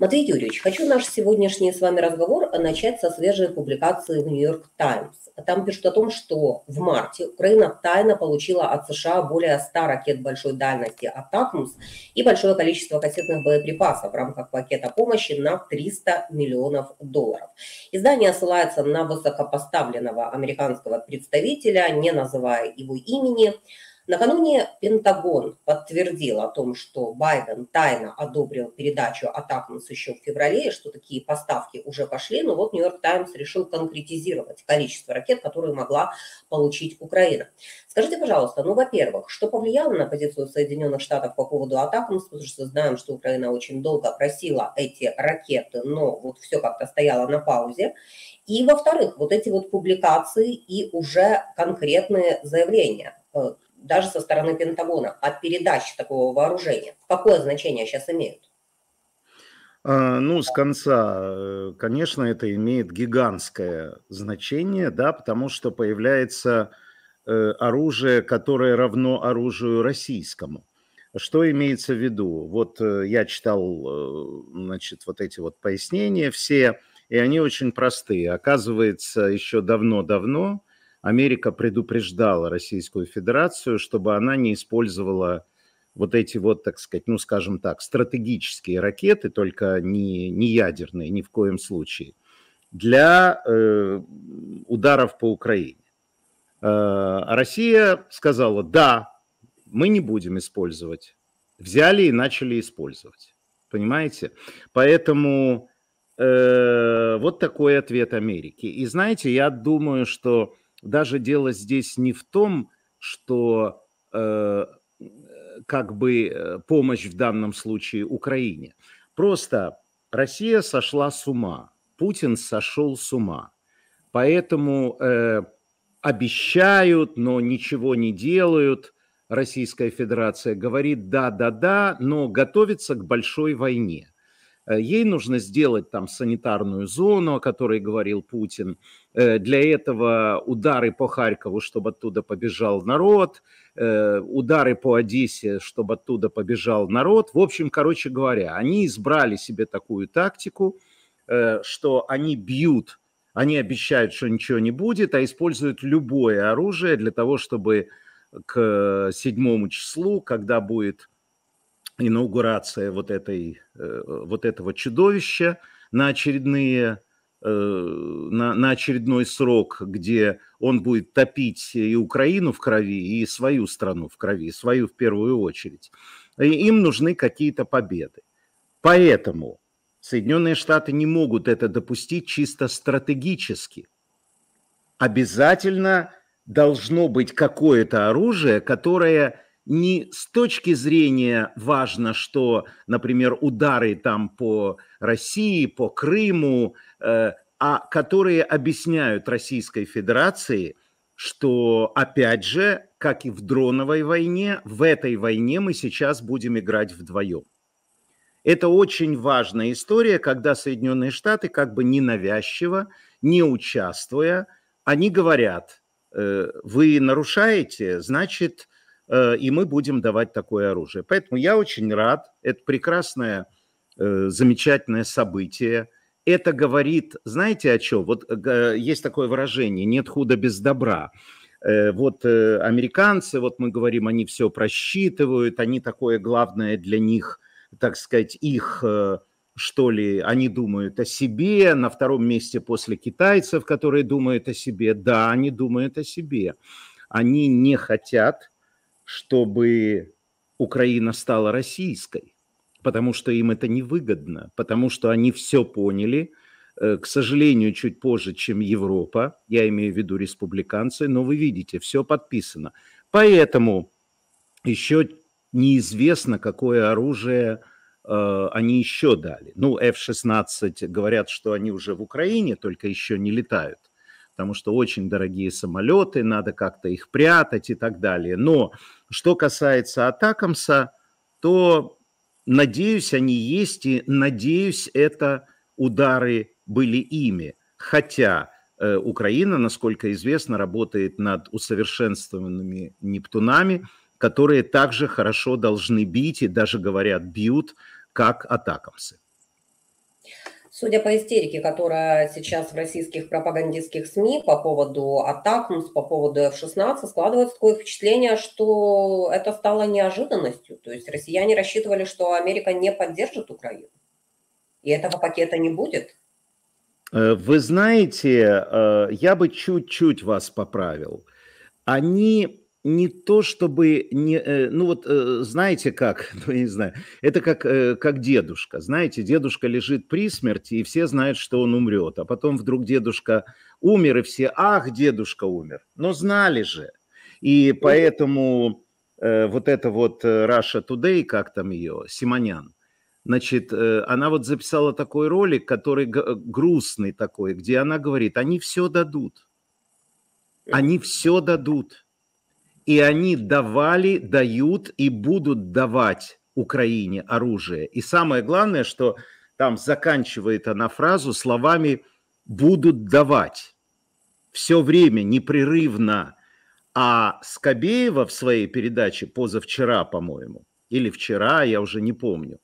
Матвей Юрьевич, хочу наш сегодняшний с вами разговор начать со свежей публикации в «Нью-Йорк Таймс». Там пишут о том, что в марте Украина тайно получила от США более 100 ракет большой дальности Атакмус и большое количество кассетных боеприпасов в рамках пакета помощи на 300 миллионов долларов. Издание ссылается на высокопоставленного американского представителя, не называя его имени, Накануне Пентагон подтвердил о том, что Байден тайно одобрил передачу Атакмс еще в феврале, и что такие поставки уже пошли, но вот Нью-Йорк Таймс решил конкретизировать количество ракет, которые могла получить Украина. Скажите, пожалуйста, ну, во-первых, что повлияло на позицию Соединенных Штатов по поводу Атакмс, потому что знаем, что Украина очень долго просила эти ракеты, но вот все как-то стояло на паузе. И, во-вторых, вот эти вот публикации и уже конкретные заявления э, – даже со стороны Пентагона от передачи такого вооружения? Какое значение сейчас имеют? А, ну, с конца, э, конечно, это имеет гигантское значение, да, потому что появляется э, оружие, которое равно оружию российскому. Что имеется в виду? Вот э, я читал, значит, вот эти вот пояснения все, и они очень простые. Оказывается, еще давно-давно Америка предупреждала Российскую Федерацию, чтобы она не использовала вот эти вот, так сказать, ну, скажем так, стратегические ракеты, только не, не ядерные ни в коем случае, для э, ударов по Украине. Э, Россия сказала, да, мы не будем использовать. Взяли и начали использовать. Понимаете? Поэтому э, вот такой ответ Америки. И знаете, я думаю, что даже дело здесь не в том, что э, как бы э, помощь в данном случае Украине. Просто Россия сошла с ума, Путин сошел с ума. Поэтому э, обещают, но ничего не делают. Российская Федерация говорит да, да, да, но готовится к большой войне. Э, ей нужно сделать там санитарную зону, о которой говорил Путин. Э, для этого удары по Харькову, чтобы оттуда побежал народ, э, удары по Одессе, чтобы оттуда побежал народ. В общем, короче говоря, они избрали себе такую тактику, что они бьют, они обещают, что ничего не будет, а используют любое оружие для того, чтобы к седьмому числу, когда будет инаугурация вот, этой, э, вот этого чудовища на очередные э, на, на очередной срок, где он будет топить и Украину в крови, и свою страну в крови, свою в первую очередь. И им нужны какие-то победы. Поэтому Соединенные Штаты не могут это допустить чисто стратегически. Обязательно должно быть какое-то оружие, которое не с точки зрения важно, что, например, удары там по России, по Крыму, э, а которые объясняют Российской Федерации, что, опять же, как и в дроновой войне, в этой войне мы сейчас будем играть вдвоем. Это очень важная история, когда Соединенные Штаты как бы ненавязчиво, не участвуя, они говорят, э, вы нарушаете, значит, Э, и мы будем давать такое оружие. Поэтому я очень рад. Это прекрасное, э, замечательное событие. Это говорит, знаете о чем? Вот э, есть такое выражение «нет худа без добра». Вот американцы, вот мы говорим, они все просчитывают, они такое главное для них, так сказать, их что ли, они думают о себе, на втором месте после китайцев, которые думают о себе. Да, они думают о себе. Они не хотят чтобы Украина стала российской, потому что им это невыгодно, потому что они все поняли, э, к сожалению, чуть позже, чем Европа, я имею в виду республиканцы, но вы видите, все подписано. Поэтому еще неизвестно, какое оружие э, они еще дали. Ну, F-16 говорят, что они уже в Украине, только еще не летают потому что очень дорогие самолеты, надо как-то их прятать и так далее. Но что касается Атакамса, то, надеюсь, они есть, и, надеюсь, это удары были ими. Хотя э, Украина, насколько известно, работает над усовершенствованными «Нептунами», которые также хорошо должны бить и даже, говорят, бьют, как атакамсы. Судя по истерике, которая сейчас в российских пропагандистских СМИ по поводу атак, по поводу F-16, складывается такое впечатление, что это стало неожиданностью. То есть россияне рассчитывали, что Америка не поддержит Украину, и этого пакета не будет. Э, вы знаете, э, я бы чуть-чуть вас поправил. Они не то чтобы не, э, ну вот э, знаете как, ну я не знаю, это как э, как дедушка, знаете, дедушка лежит при смерти и все знают, что он умрет, а потом вдруг дедушка умер и все, ах, дедушка умер, но знали же, и поэтому вот это вот Russia Today, как там ее, Симонян, значит, она вот записала такой ролик, который грустный такой, где она говорит, они все дадут, они все дадут и они давали, дают и будут давать Украине оружие. И самое главное, что там заканчивает она фразу словами «будут давать». Все время, непрерывно. А Скобеева в своей передаче позавчера, по-моему, или вчера, я уже не помню,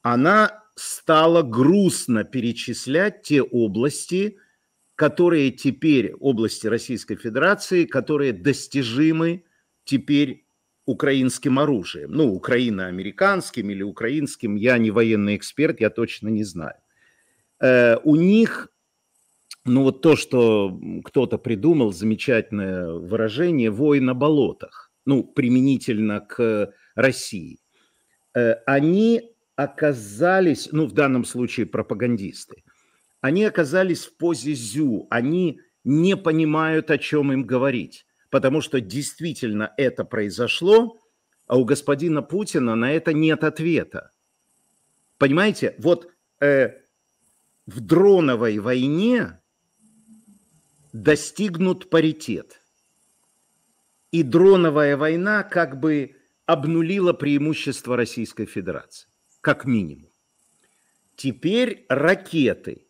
она стала грустно перечислять те области, которые теперь области Российской Федерации, которые достижимы теперь украинским оружием. Ну, украино-американским или украинским, я не военный эксперт, я точно не знаю. Э, у них, ну вот то, что кто-то придумал, замечательное выражение «вой на болотах», ну, применительно к России. Э, они оказались, ну, в данном случае пропагандисты, они оказались в позе зю, они не понимают, о чем им говорить, потому что действительно это произошло, а у господина Путина на это нет ответа. Понимаете, вот э, в дроновой войне достигнут паритет. И дроновая война как бы обнулила преимущество Российской Федерации, как минимум. Теперь ракеты –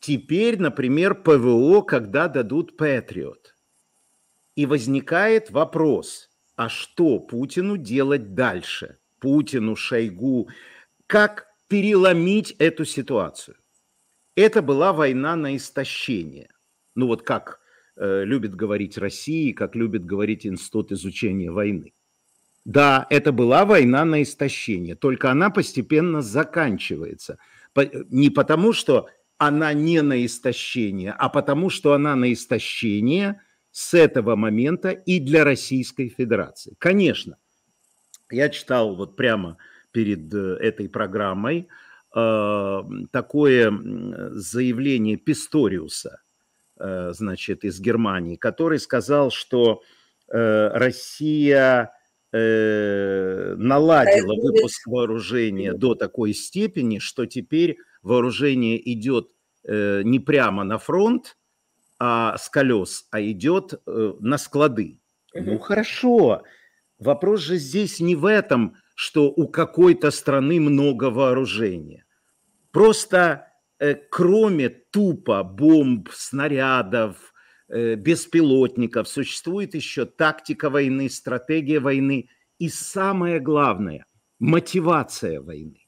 Теперь, например, ПВО, когда дадут Патриот. И возникает вопрос, а что Путину делать дальше? Путину, Шойгу, как переломить эту ситуацию? Это была война на истощение. Ну вот как э, любит говорить Россия, как любит говорить Институт изучения войны. Да, это была война на истощение, только она постепенно заканчивается. Э, не потому, что она не на истощение, а потому что она на истощение с этого момента и для Российской Федерации. Конечно, я читал вот прямо перед э, этой программой э, такое заявление Писториуса, э, значит, из Германии, который сказал, что э, Россия э, наладила выпуск вооружения до такой степени, что теперь вооружение идет э, не прямо на фронт, а с колес, а идет э, на склады. Угу. Ну хорошо. Вопрос же здесь не в этом, что у какой-то страны много вооружения. Просто э, кроме тупо бомб, снарядов, э, беспилотников, существует еще тактика войны, стратегия войны и самое главное – мотивация войны.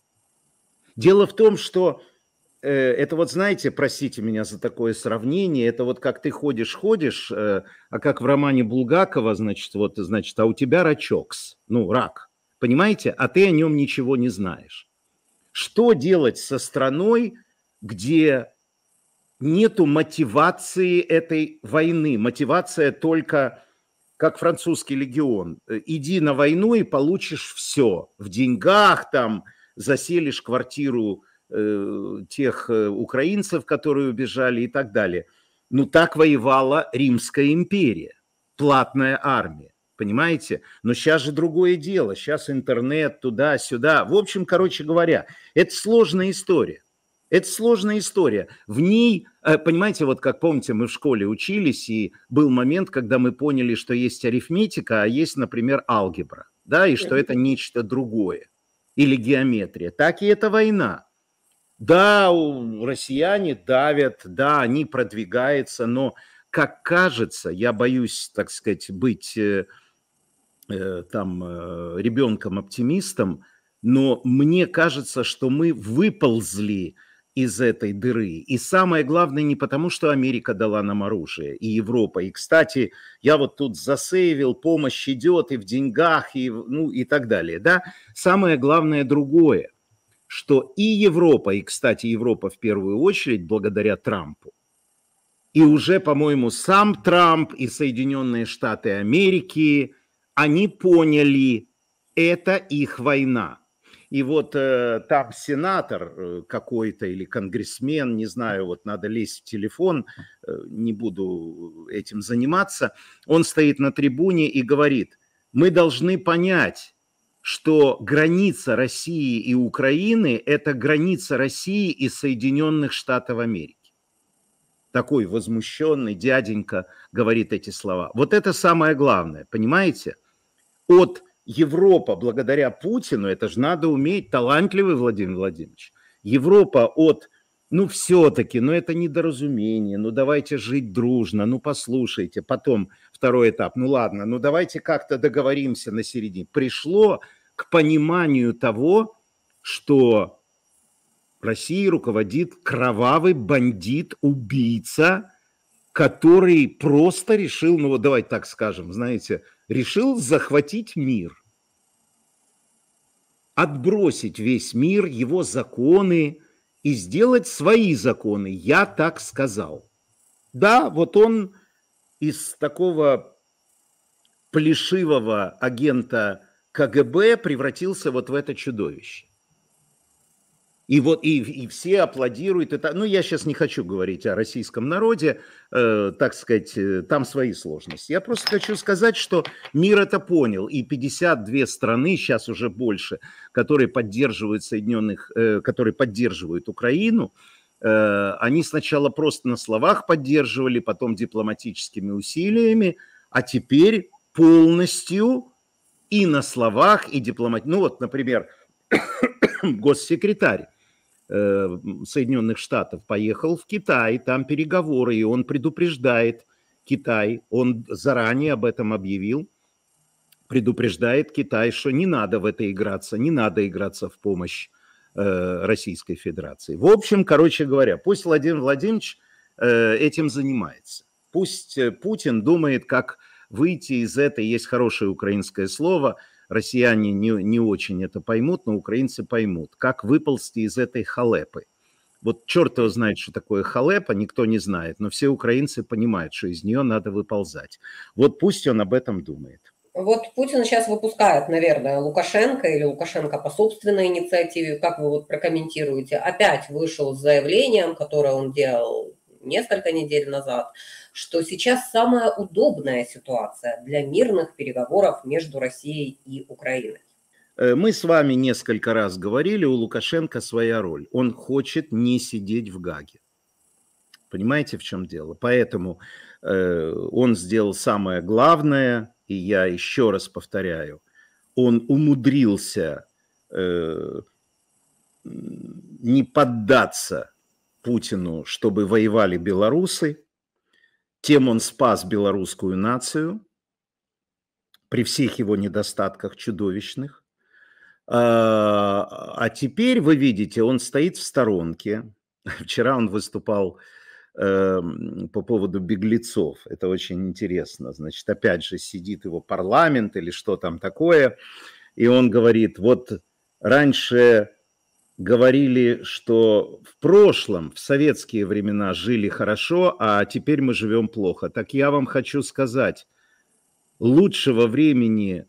Дело в том, что э, это вот, знаете, простите меня за такое сравнение, это вот как ты ходишь-ходишь, э, а как в романе Булгакова, значит, вот, значит, а у тебя рачокс, ну, рак, понимаете? А ты о нем ничего не знаешь. Что делать со страной, где нету мотивации этой войны. Мотивация только, как французский легион, иди на войну и получишь все в деньгах там, заселишь квартиру э, тех э, украинцев, которые убежали и так далее. Ну, так воевала Римская империя, платная армия, понимаете? Но сейчас же другое дело, сейчас интернет туда-сюда. В общем, короче говоря, это сложная история. Это сложная история. В ней, э, понимаете, вот как помните, мы в школе учились, и был момент, когда мы поняли, что есть арифметика, а есть, например, алгебра, да, и что это нечто другое или геометрия, так и эта война. Да, россияне давят, да, они продвигаются, но, как кажется, я боюсь, так сказать, быть э, э там э, ребенком-оптимистом, но мне кажется, что мы выползли э, из этой дыры. И самое главное не потому, что Америка дала нам оружие и Европа. И, кстати, я вот тут засейвил, помощь идет и в деньгах, и, ну, и так далее. Да? Самое главное другое, что и Европа, и, кстати, Европа в первую очередь, благодаря Трампу, и уже, по-моему, сам Трамп и Соединенные Штаты Америки, они поняли, это их война – и вот э, там сенатор э, какой-то или конгрессмен, не знаю, вот надо лезть в телефон, э, не буду этим заниматься, он стоит на трибуне и говорит, мы должны понять, что граница России и Украины – это граница России и Соединенных Штатов Америки. Такой возмущенный дяденька говорит эти слова. Вот это самое главное, понимаете? От Европа благодаря Путину, это же надо уметь, талантливый Владимир Владимирович, Европа от, ну все-таки, ну это недоразумение, ну давайте жить дружно, ну послушайте, потом второй этап, ну ладно, ну давайте как-то договоримся на середине. Пришло к пониманию того, что Россией руководит кровавый бандит, убийца, который просто решил, ну вот давайте так скажем, знаете, решил захватить мир отбросить весь мир, его законы и сделать свои законы. Я так сказал. Да, вот он из такого плешивого агента КГБ превратился вот в это чудовище. И вот и, и все аплодируют. Это, ну, я сейчас не хочу говорить о российском народе, э, так сказать, э, там свои сложности. Я просто хочу сказать, что мир это понял. И 52 страны, сейчас уже больше, которые поддерживают Соединенных, э, которые поддерживают Украину, э, они сначала просто на словах поддерживали, потом дипломатическими усилиями, а теперь полностью и на словах, и дипломатически. Ну вот, например, госсекретарь Э, Соединенных Штатов поехал в Китай, там переговоры, и он предупреждает Китай, он заранее об этом объявил, предупреждает Китай, что не надо в это играться, не надо играться в помощь э, Российской Федерации. В общем, короче говоря, пусть Владимир Владимирович э, этим занимается. Пусть э, Путин думает, как выйти из этой, есть хорошее украинское слово – Россияне не, не очень это поймут, но украинцы поймут. Как выползти из этой халепы? Вот черт его знает, что такое халепа, никто не знает, но все украинцы понимают, что из нее надо выползать. Вот пусть он об этом думает. Вот Путин сейчас выпускает, наверное, Лукашенко или Лукашенко по собственной инициативе, как вы вот прокомментируете, опять вышел с заявлением, которое он делал несколько недель назад, что сейчас самая удобная ситуация для мирных переговоров между Россией и Украиной. Э, мы с вами несколько раз говорили, у Лукашенко своя роль. Он хочет не сидеть в Гаге. Понимаете, в чем дело? Поэтому э, он сделал самое главное, и я еще раз повторяю, он умудрился э, не поддаться Путину, чтобы воевали белорусы. Тем он спас белорусскую нацию при всех его недостатках чудовищных. А, а теперь вы видите, он стоит в сторонке. Вчера он выступал эм, по поводу беглецов. Это очень интересно. Значит, опять же сидит его парламент или что там такое, и он говорит, вот раньше говорили, что в прошлом, в советские времена жили хорошо, а теперь мы живем плохо. Так я вам хочу сказать, лучшего времени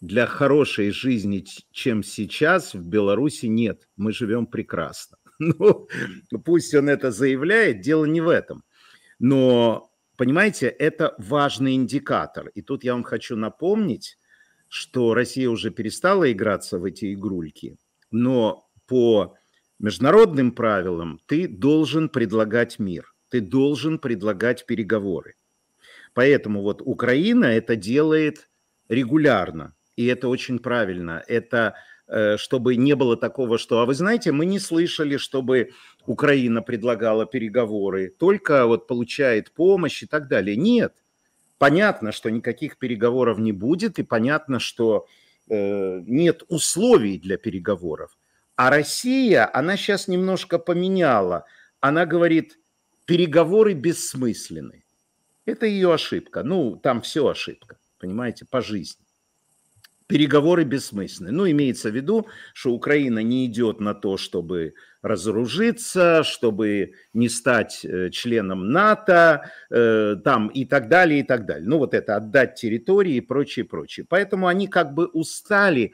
для хорошей жизни, чем сейчас, в Беларуси нет. Мы живем прекрасно. Ну, пусть он это заявляет, дело не в этом. Но, понимаете, это важный индикатор. И тут я вам хочу напомнить, что Россия уже перестала играться в эти игрульки, но по международным правилам ты должен предлагать мир, ты должен предлагать переговоры. Поэтому вот Украина это делает регулярно, и это очень правильно. Это э, чтобы не было такого, что, а вы знаете, мы не слышали, чтобы Украина предлагала переговоры, только вот получает помощь и так далее. Нет, понятно, что никаких переговоров не будет, и понятно, что э, нет условий для переговоров. А Россия, она сейчас немножко поменяла. Она говорит, переговоры бессмысленны. Это ее ошибка. Ну, там все ошибка, понимаете, по жизни. Переговоры бессмысленны. Ну, имеется в виду, что Украина не идет на то, чтобы разоружиться, чтобы не стать э, членом НАТО, э, там и так далее, и так далее. Ну, вот это отдать территории и прочее, прочее. Поэтому они как бы устали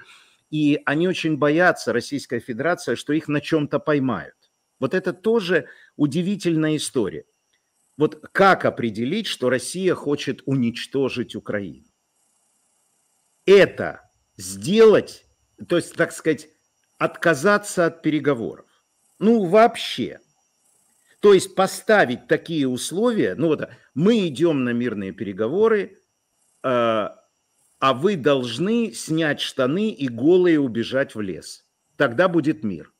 и они очень боятся, Российская Федерация, что их на чем-то поймают. Вот это тоже удивительная история. Вот как определить, что Россия хочет уничтожить Украину? Это сделать, то есть, так сказать, отказаться от переговоров. Ну, вообще. То есть поставить такие условия, ну вот мы идем на мирные переговоры, э, а вы должны снять штаны и голые убежать в лес. Тогда будет мир.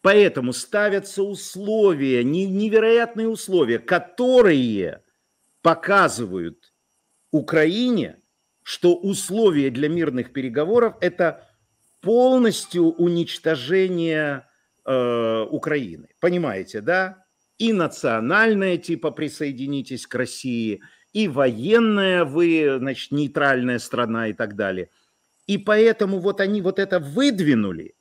Поэтому ставятся условия, невероятные условия, которые показывают Украине, что условия для мирных переговоров – это полностью уничтожение э, Украины. Понимаете, да? И национальное, типа «присоединитесь к России», и военная вы, значит, нейтральная страна и так далее. И поэтому вот они вот это выдвинули,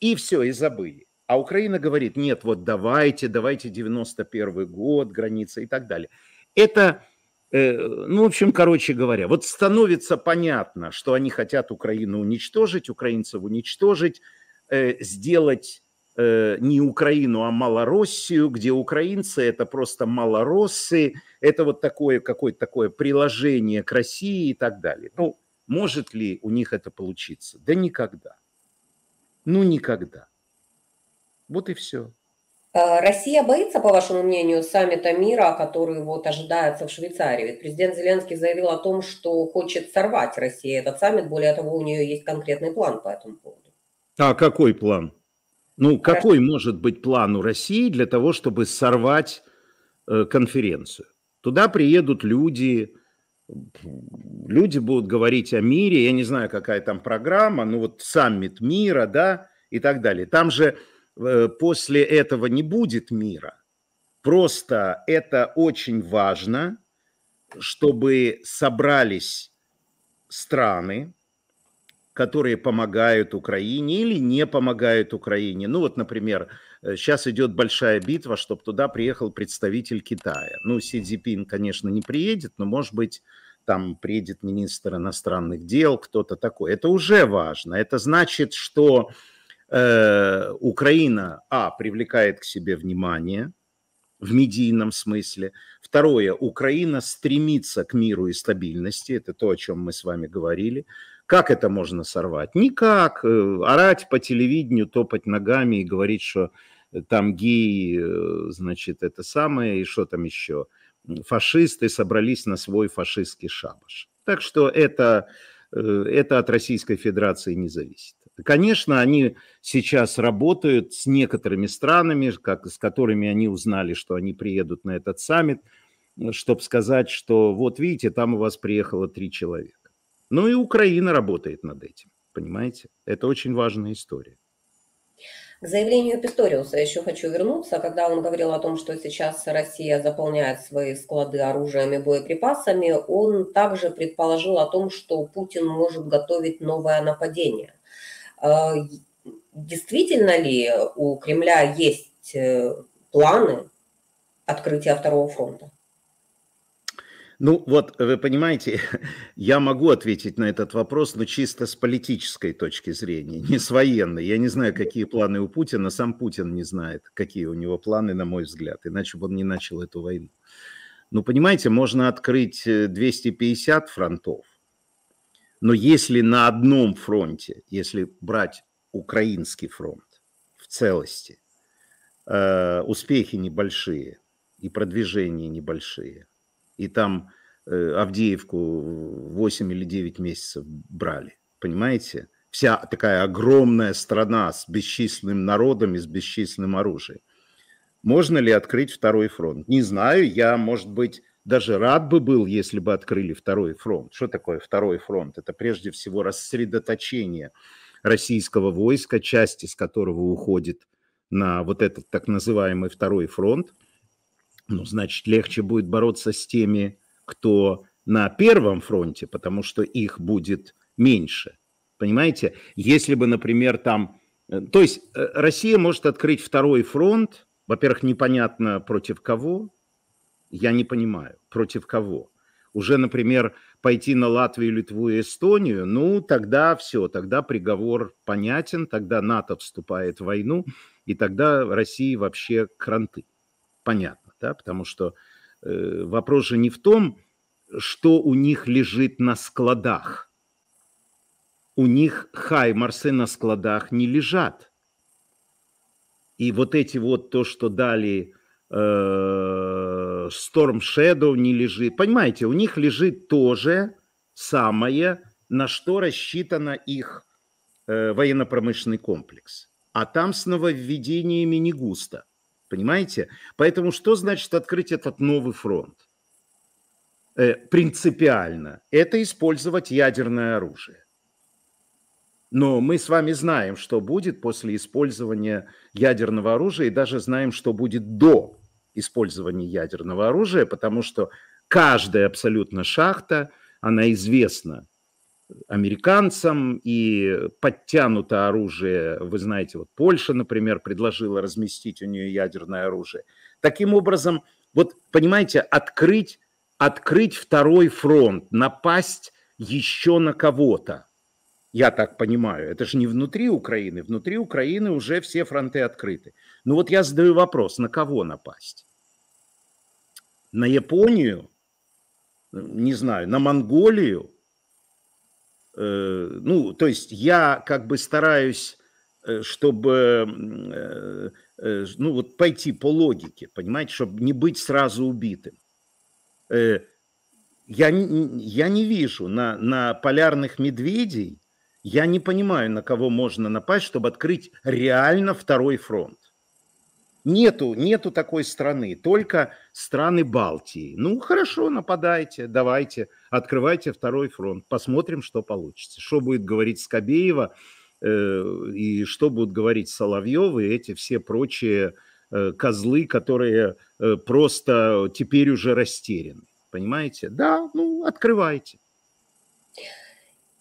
и все, и забыли. А Украина говорит, нет, вот давайте, давайте 91 год, граница и так далее. Это, э, ну, в общем, короче говоря, вот становится понятно, что они хотят Украину уничтожить, украинцев уничтожить, э, сделать Э, не Украину, а Малороссию, где украинцы это просто малороссы, это вот такое какое-то такое приложение к России и так далее. Ну, может ли у них это получиться? Да никогда. Ну, никогда. Вот и все. Э, Россия боится, по вашему мнению, саммита мира, который вот ожидается в Швейцарии? Ведь президент Зеленский заявил о том, что хочет сорвать Россию этот саммит. Более того, у нее есть конкретный план по этому поводу. А какой план? Ну, какой может быть план у России для того, чтобы сорвать э, конференцию? Туда приедут люди, люди будут говорить о мире, я не знаю, какая там программа, ну вот саммит мира, да, и так далее. Там же э, после этого не будет мира. Просто это очень важно, чтобы собрались страны, которые помогают Украине или не помогают Украине. Ну вот, например, э, сейчас идет большая битва, чтобы туда приехал представитель Китая. Ну, Си Цзипин, конечно, не приедет, но, может быть, там приедет министр иностранных дел, кто-то такой. Это уже важно. Это значит, что э, Украина, а, привлекает к себе внимание в медийном смысле. Второе, Украина стремится к миру и стабильности. Это то, о чем мы с вами говорили. Как это можно сорвать? Никак. Э, орать по телевидению, топать ногами и говорить, что э, там геи, э, значит, это самое, и что там еще. Фашисты собрались на свой фашистский шабаш. Так что это, это от Российской Федерации не зависит. Конечно, они сейчас работают с некоторыми странами, как, с которыми они узнали, что они приедут на этот саммит, чтобы сказать, что вот видите, там у вас приехало три человека. Ну и Украина работает над этим, понимаете? Это очень важная история. К заявлению Писториуса еще хочу вернуться, когда он говорил о том, что сейчас Россия заполняет свои склады оружием и боеприпасами, он также предположил о том, что Путин может готовить новое нападение. Э, действительно ли у Кремля есть э, планы открытия второго фронта? Ну вот, вы понимаете, я могу ответить на этот вопрос, но чисто с политической точки зрения, не с военной. Я не знаю, какие планы у Путина, сам Путин не знает, какие у него планы, на мой взгляд, иначе бы он не начал эту войну. Ну, понимаете, можно открыть 250 э, фронтов, но если на одном фронте, если брать украинский фронт в целости, э, успехи небольшие и продвижения небольшие – и там э, Авдеевку 8 или 9 месяцев брали. Понимаете? Вся такая огромная страна с бесчисленным народом и с бесчисленным оружием. Можно ли открыть второй фронт? Не знаю, я, может быть, даже рад бы был, если бы открыли второй фронт. Что такое второй фронт? Это прежде всего рассредоточение российского войска, часть из которого уходит на вот этот так называемый второй фронт – ну, значит, легче будет бороться с теми, кто на первом фронте, потому что их будет меньше. Понимаете? Если бы, например, там... Э, то есть э, Россия может открыть второй фронт, во-первых, непонятно против кого, я не понимаю, против кого. Уже, например, пойти на Латвию, Литву и Эстонию, ну, тогда все, тогда приговор понятен, тогда НАТО вступает в войну, и тогда России вообще кранты. Понятно да, потому что э, вопрос же не в том, что у них лежит на складах. У них хаймарсы на складах не лежат. И вот эти вот то, что дали э, Storm Shadow не лежит. Понимаете, у них лежит то же самое, на что рассчитано их э, военно-промышленный комплекс. А там с нововведениями не густо – Понимаете? Поэтому что значит открыть этот новый фронт? Э, принципиально. Это использовать ядерное оружие. Но мы с вами знаем, что будет после использования ядерного оружия, и даже знаем, что будет до использования ядерного оружия, потому что каждая абсолютно шахта, она известна американцам, и подтянуто оружие, вы знаете, вот Польша, например, предложила разместить у нее ядерное оружие. Таким образом, вот, понимаете, открыть, открыть второй фронт, напасть еще на кого-то, я так понимаю. Это же не внутри Украины. Внутри Украины уже все фронты открыты. Ну вот я задаю вопрос, на кого напасть? На Японию? Э, не знаю, на Монголию? Э, ну, то есть я как бы стараюсь, э, чтобы, э, ну, вот пойти по логике, понимаете, чтобы не быть сразу убитым. Я, я не вижу на, на полярных медведей, я не понимаю, на кого можно напасть, чтобы открыть реально второй фронт. Нету, нету такой страны, только страны Балтии. Ну, хорошо, нападайте, давайте, открывайте второй фронт, посмотрим, что получится. Что будет говорить Скобеева э, и что будут говорить Соловьевы и эти все прочие э, козлы, которые э, просто теперь уже растеряны. Понимаете? Да, ну, открывайте.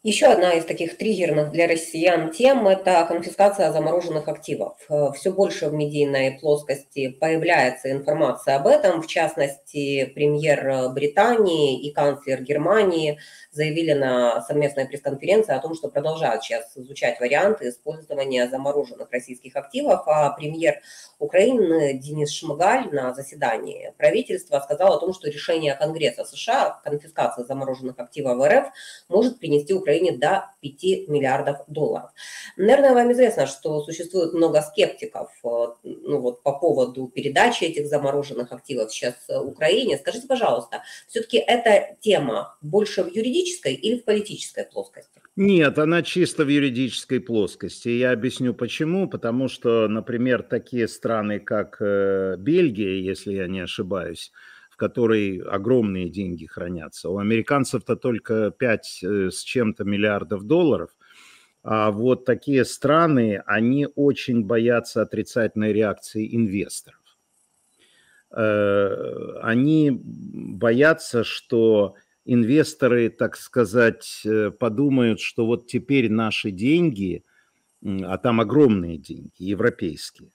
Еще одна из таких триггерных для россиян тем – это конфискация замороженных активов. Э, Все больше в медийной плоскости появляется информация об этом. В частности, премьер э, Британии и канцлер Германии заявили на совместной пресс-конференции о том, что продолжают сейчас изучать варианты использования замороженных российских активов. А премьер Украины Денис Шмыгаль на заседании правительства сказал о том, что решение Конгресса США о конфискации замороженных активов в РФ может принести Украине районе до 5 миллиардов долларов. Наверное, вам известно, что существует много скептиков э, ну, вот, по поводу передачи этих замороженных активов сейчас Украине. Скажите, пожалуйста, все-таки эта тема больше в юридической или в политической плоскости? Нет, она чисто в юридической плоскости. Я объясню почему. Потому что, например, такие страны, как э, Бельгия, если я не ошибаюсь, в которой огромные деньги хранятся. У американцев-то только 5 э, с чем-то миллиардов долларов. А вот такие страны, они очень боятся отрицательной реакции инвесторов. Э, они боятся, что инвесторы, так сказать, э, подумают, что вот теперь наши деньги, а там огромные деньги, европейские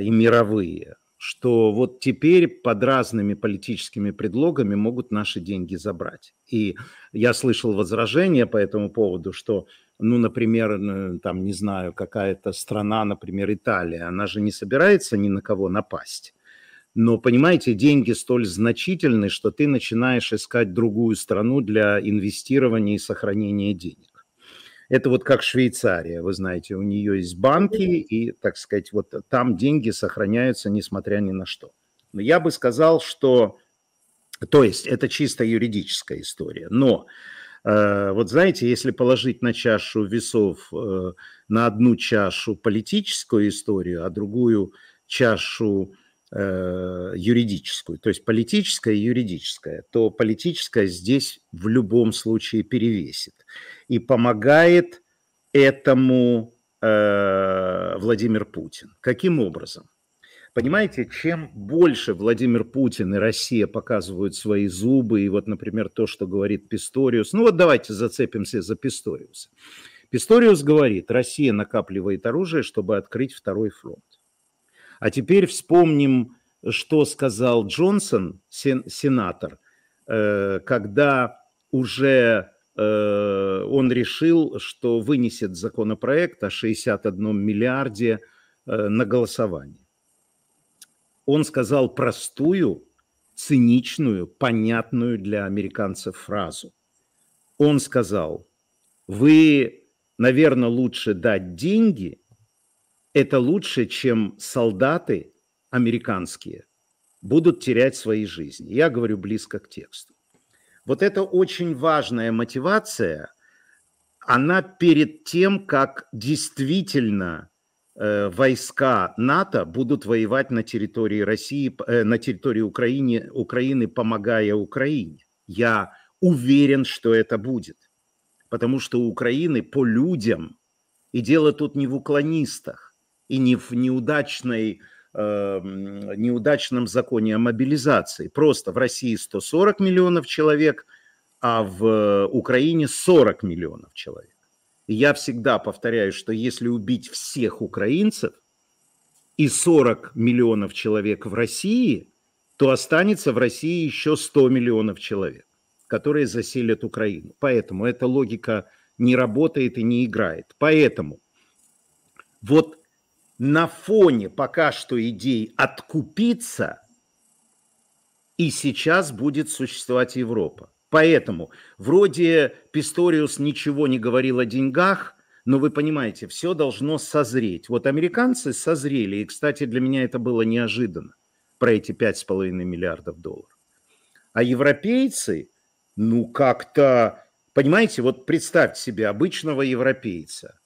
и мировые, что вот теперь под разными политическими предлогами могут наши деньги забрать. И я слышал возражения по этому поводу, что, ну, например, там, не знаю, какая-то страна, например, Италия, она же не собирается ни на кого напасть. Но, понимаете, деньги столь значительны, что ты начинаешь искать другую страну для инвестирования и сохранения денег. Это вот как Швейцария, вы знаете, у нее есть банки, и, так сказать, вот там деньги сохраняются, несмотря ни на что. Но я бы сказал, что... То есть это чисто юридическая история. Но э, вот знаете, если положить на чашу весов, э, на одну чашу политическую историю, а другую чашу Э, юридическую, то есть политическое и юридическое, то политическое здесь в любом случае перевесит. И помогает этому э, Владимир Путин. Каким образом? Понимаете, чем больше Владимир Путин и Россия показывают свои зубы, и вот, например, то, что говорит Писториус, ну вот давайте зацепимся за Писториуса. Писториус говорит, Россия накапливает оружие, чтобы открыть второй фронт. А теперь вспомним, что сказал Джонсон, сен, сенатор, э, когда уже э, он решил, что вынесет законопроект о 61 миллиарде э, на голосование. Он сказал простую, циничную, понятную для американцев фразу. Он сказал, вы, наверное, лучше дать деньги – это лучше, чем солдаты американские будут терять свои жизни. Я говорю близко к тексту. Вот это очень важная мотивация, она перед тем, как действительно э, войска НАТО будут воевать на территории России, э, на территории Украины, Украины, помогая Украине. Я уверен, что это будет, потому что у Украины по людям, и дело тут не в уклонистах, и не в неудачной эм, неудачном законе о мобилизации. Просто в России 140 миллионов человек, а в э, Украине 40 миллионов человек. И я всегда повторяю, что если убить всех украинцев и 40 миллионов человек в России, то останется в России еще 100 миллионов человек, которые заселят Украину. Поэтому эта логика не работает и не играет. Поэтому вот на фоне пока что идей откупиться, и сейчас будет существовать Европа. Поэтому вроде Писториус ничего не говорил о деньгах, но вы понимаете, все должно созреть. Вот американцы созрели, и, кстати, для меня это было неожиданно, про эти 5,5 миллиардов долларов. А европейцы, ну как-то, понимаете, вот представьте себе обычного европейца,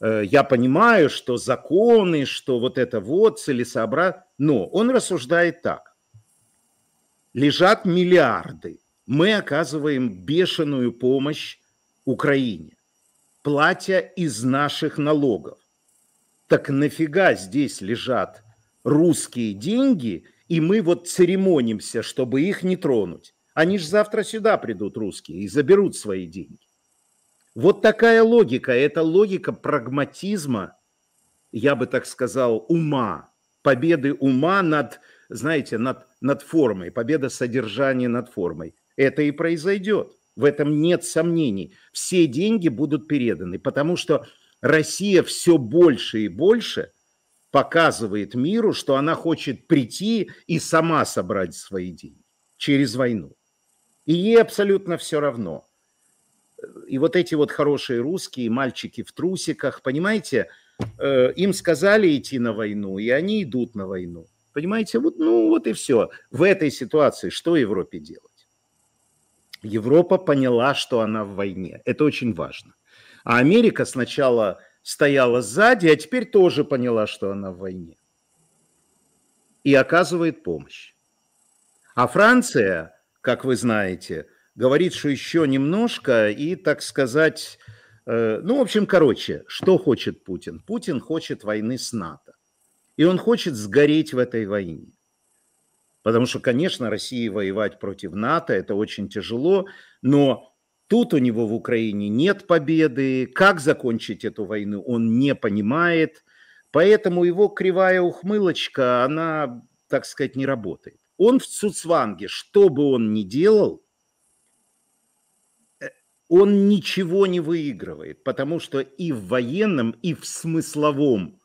Э, я понимаю, что законы, что вот это вот целесообразно, но он рассуждает так. Лежат миллиарды. Мы оказываем бешеную помощь Украине, платя из наших налогов. Так нафига здесь лежат русские деньги, и мы вот церемонимся, чтобы их не тронуть. Они же завтра сюда придут русские и заберут свои деньги. Вот такая логика, это логика прагматизма, я бы так сказал, ума, победы ума над, знаете, над, над формой, победа содержания над формой. Это и произойдет, в этом нет сомнений. Все деньги будут переданы, потому что Россия все больше и больше показывает миру, что она хочет прийти и сама собрать свои деньги через войну. И ей абсолютно все равно – и вот эти вот хорошие русские мальчики в трусиках, понимаете, э, им сказали идти на войну, и они идут на войну. Понимаете, вот, ну вот и все. В этой ситуации что Европе делать? Европа поняла, что она в войне. Это очень важно. А Америка сначала стояла сзади, а теперь тоже поняла, что она в войне. И оказывает помощь. А Франция, как вы знаете, говорит, что еще немножко и, так сказать, э, ну, в общем, короче, что хочет Путин? Путин хочет войны с НАТО. И он хочет сгореть в этой войне. Потому что, конечно, России воевать против НАТО – это очень тяжело, но тут у него в Украине нет победы. Как закончить эту войну, он не понимает. Поэтому его кривая ухмылочка, она, так сказать, не работает. Он в Цуцванге, что бы он ни делал – он ничего не выигрывает, потому что и в военном, и в смысловом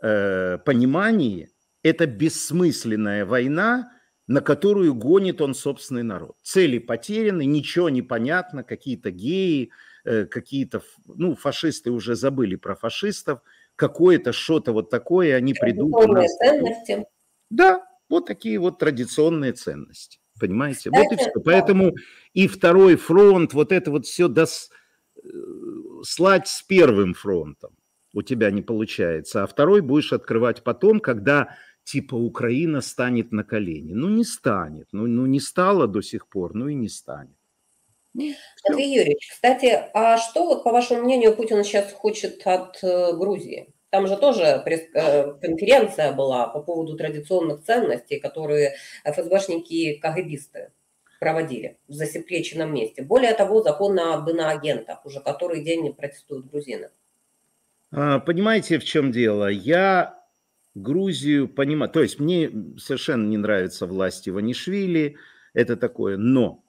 э, понимании это бессмысленная война, на которую гонит он собственный народ. Цели потеряны, ничего не понятно, какие-то геи, э, какие-то, ну, фашисты уже забыли про фашистов, какое-то что-то вот такое они придут. Традиционные ценности. Да, вот такие вот традиционные ценности. Понимаете? вот и все. Поэтому и второй фронт, вот это вот все дос... Э, слать с первым фронтом у тебя не получается, а второй будешь открывать потом, когда типа Украина станет на колени. Ну, не станет. Ну, ну не стала до сих пор, ну и не станет. Андрей Юрьевич, кстати, а что, вот, по вашему мнению, Путин сейчас хочет от э, Грузии? Там же тоже э, конференция была по поводу традиционных ценностей, которые ФСБшники и КГБисты проводили в засекреченном месте. Более того, закон об иноагентах, уже который день протестуют грузины. А, понимаете, в чем дело? Я Грузию понимаю. То есть мне совершенно не нравится власть Иванишвили, это такое, но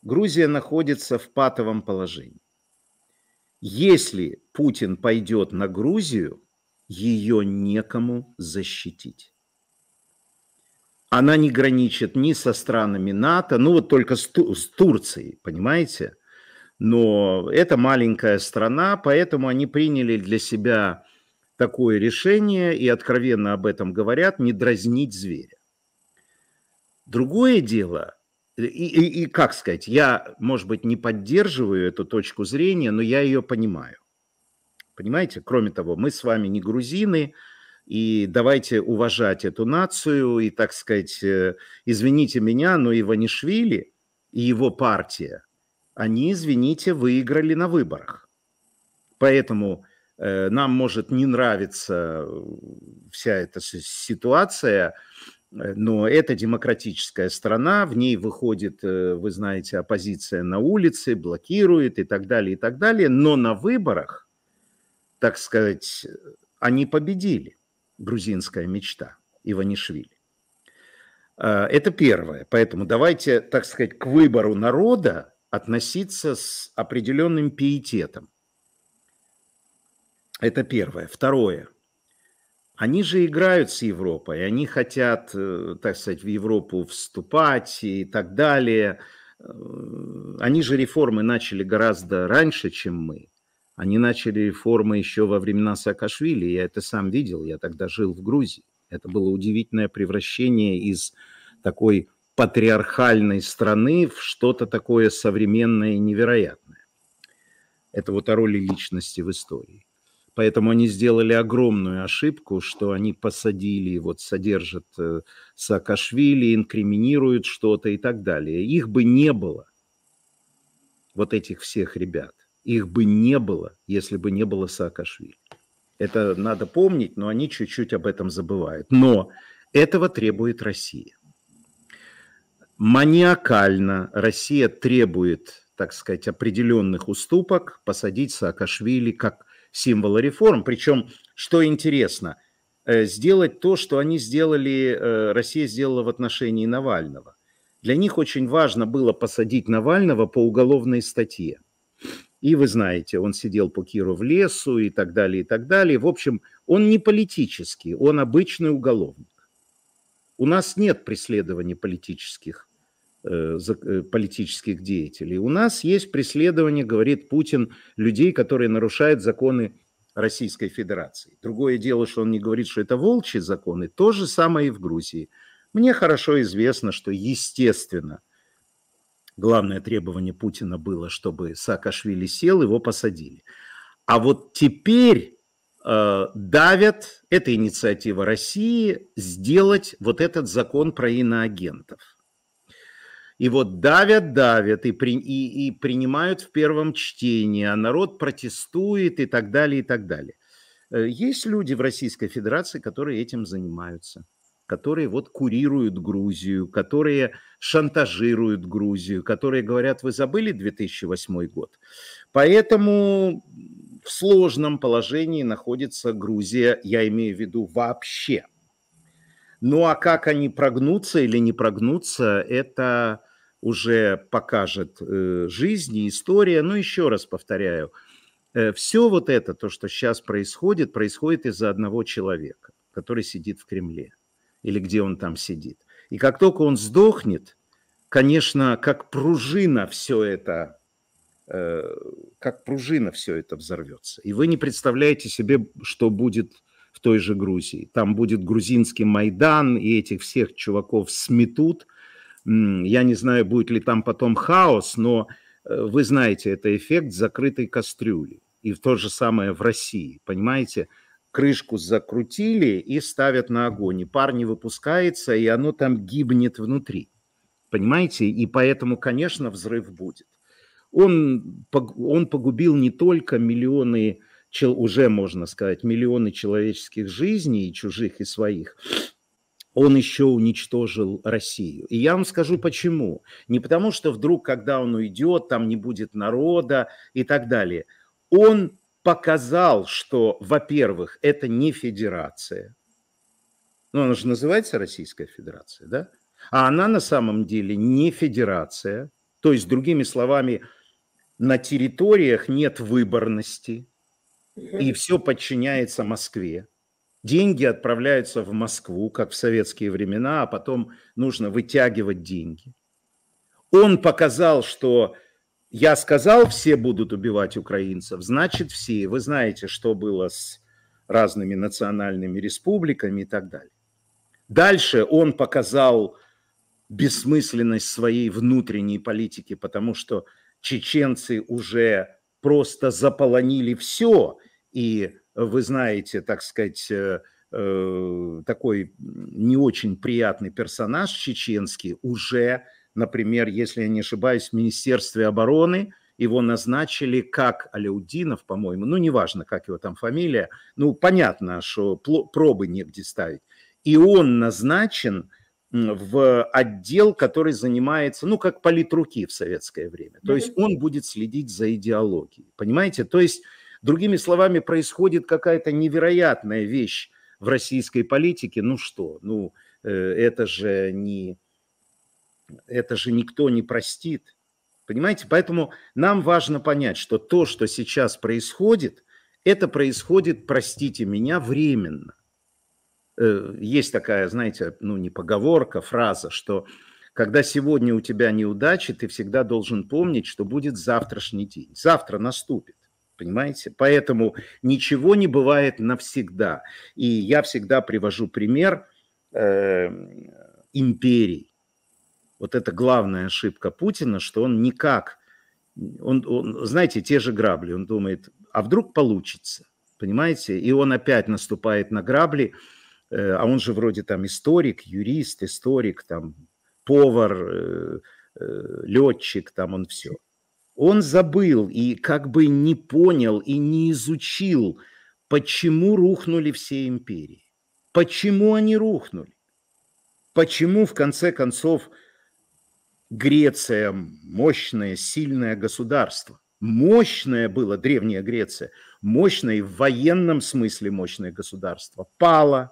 Грузия находится в патовом положении. Если Путин пойдет на Грузию, ее некому защитить. Она не граничит ни со странами НАТО, ну вот только с, Ту- с Турцией, понимаете? Но это маленькая страна, поэтому они приняли для себя такое решение и откровенно об этом говорят, не дразнить зверя. Другое дело – Э, и, и, и как сказать, я, может быть, не поддерживаю эту точку зрения, но я ее понимаю. Понимаете? Кроме того, мы с вами не грузины, и давайте уважать эту нацию, и, так сказать, э, извините меня, но Иванишвили и его партия, они, извините, выиграли на выборах. Поэтому э, нам может не нравиться вся эта ситуация, Э, но это демократическая страна, в ней выходит, э, вы знаете, оппозиция на улице, блокирует и так далее, и так далее. Но на выборах, так сказать, они победили. Грузинская мечта Иванишвили. А, это первое. Поэтому давайте, так сказать, к выбору народа относиться с определенным пиететом. Это первое. Второе – они же играют с Европой, они хотят, э, так сказать, в Европу вступать и так далее. Э, они же реформы начали гораздо раньше, чем мы. Они начали реформы еще во времена Саакашвили, я это сам видел, я тогда жил в Грузии. Это было удивительное превращение из такой патриархальной страны в что-то такое современное и невероятное. Это вот о роли личности в истории. Поэтому они сделали огромную ошибку, что они посадили, вот содержат э, Саакашвили, инкриминируют что-то и так далее. Их бы не было, вот этих всех ребят. Их бы не было, если бы не было Саакашвили. Это надо помнить, но они чуть-чуть об этом забывают. Но этого требует Россия. Маниакально Россия требует, так сказать, определенных уступок, посадить Саакашвили как символа реформ. Причем, что интересно, э, сделать то, что они сделали, э, Россия сделала в отношении Навального. Для них очень важно было посадить Навального по уголовной статье. И вы знаете, он сидел по Киру в лесу и так далее, и так далее. В общем, он не политический, он обычный уголовник. У нас нет преследования политических Э, э, политических деятелей. У нас есть преследование, говорит Путин, людей, которые нарушают законы Российской Федерации. Другое дело, что он не говорит, что это волчьи законы. То же самое и в Грузии. Мне хорошо известно, что, естественно, главное требование Путина было, чтобы Саакашвили сел, его посадили. А вот теперь э, давят, это инициатива России, сделать вот этот закон про иноагентов. И вот давят, давят и, при, и, и принимают в первом чтении, а народ протестует и так далее, и так далее. Э, есть люди в Российской Федерации, которые этим занимаются, которые вот курируют Грузию, которые шантажируют Грузию, которые говорят, вы забыли 2008 год. Поэтому в сложном положении находится Грузия, я имею в виду вообще. Ну а как они прогнутся или не прогнутся, это уже покажет э, жизнь и история. Но ну, еще раз повторяю, э, все вот это, то, что сейчас происходит, происходит из-за одного человека, который сидит в Кремле или где он там сидит. И как только он сдохнет, конечно, как пружина все это, э, как пружина все это взорвется. И вы не представляете себе, что будет в той же Грузии. Там будет грузинский Майдан, и этих всех чуваков сметут – я не знаю, будет ли там потом хаос, но э, вы знаете, это эффект закрытой кастрюли. И то же самое в России, понимаете? Крышку закрутили и ставят на огонь. И пар не выпускается, и оно там гибнет внутри. Понимаете? И поэтому, конечно, взрыв будет. Он, он погубил не только миллионы уже можно сказать, миллионы человеческих жизней, и чужих, и своих, он еще уничтожил Россию. И я вам скажу почему. Не потому что вдруг, когда он уйдет, там не будет народа и так далее. Он показал, что, во-первых, это не федерация. Ну, она же называется Российская Федерация, да? А она на самом деле не федерация. То есть, другими словами, на территориях нет выборности, и все подчиняется Москве. Деньги отправляются в Москву, как в советские времена, а потом нужно вытягивать деньги. Он показал, что я сказал, все будут убивать украинцев, значит все. Вы знаете, что было с разными национальными республиками и так далее. Дальше он показал бессмысленность своей внутренней политики, потому что чеченцы уже просто заполонили все, и вы знаете, так сказать, э, э, такой не очень приятный персонаж чеченский уже, например, если я не ошибаюсь, в Министерстве обороны его назначили как Алеудинов, по-моему, ну, неважно, как его там фамилия, ну, понятно, что пробы негде ставить. И он назначен в отдел, который занимается, ну, как политруки в советское время. То есть он будет следить за идеологией, понимаете? То есть Другими словами, происходит какая-то невероятная вещь в российской политике. Ну что, ну э, это же не, это же никто не простит. Понимаете? Поэтому нам важно понять, что то, что сейчас происходит, это происходит, простите меня, временно. Э, есть такая, знаете, ну не поговорка, фраза, что когда сегодня у тебя неудачи, ты всегда должен помнить, что будет завтрашний день. Завтра наступит. Понимаете? Поэтому ничего не бывает навсегда. И я всегда привожу пример э, империй. Вот это главная ошибка Путина, что он никак, он, он, знаете, те же грабли, он думает, а вдруг получится, понимаете? И он опять наступает на грабли, э, а он же вроде там историк, юрист, историк, там повар, э, э, летчик, там он все – он забыл и как бы не понял и не изучил, почему рухнули все империи, почему они рухнули, почему в конце концов Греция мощное, сильное государство. Мощное было Древняя Греция, мощное в военном смысле мощное государство. Пало.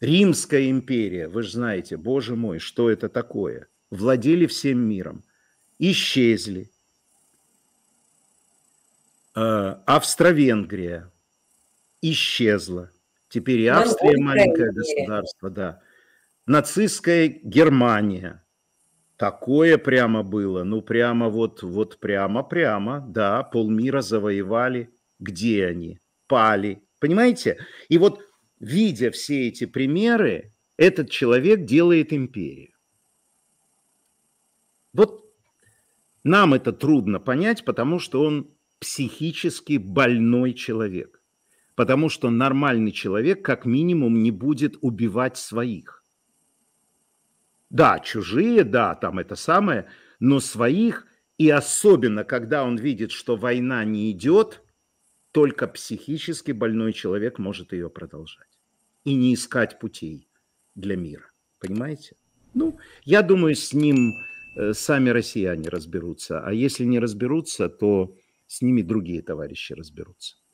Римская империя, вы же знаете, боже мой, что это такое? Владели всем миром исчезли. А, Австро-Венгрия исчезла. Теперь и Австрия маленькое государство, да. Нацистская Германия. Такое прямо было, ну прямо вот, вот прямо, прямо, да, полмира завоевали. Где они? Пали. Понимаете? И вот, видя все эти примеры, этот человек делает империю. Вот нам это трудно понять, потому что он психически больной человек. Потому что нормальный человек как минимум не будет убивать своих. Да, чужие, да, там это самое, но своих, и особенно, когда он видит, что война не идет, только психически больной человек может ее продолжать. И не искать путей для мира. Понимаете? Ну, я думаю, с ним Э, сами россияне разберутся, а если не разберутся, то с ними другие товарищи разберутся.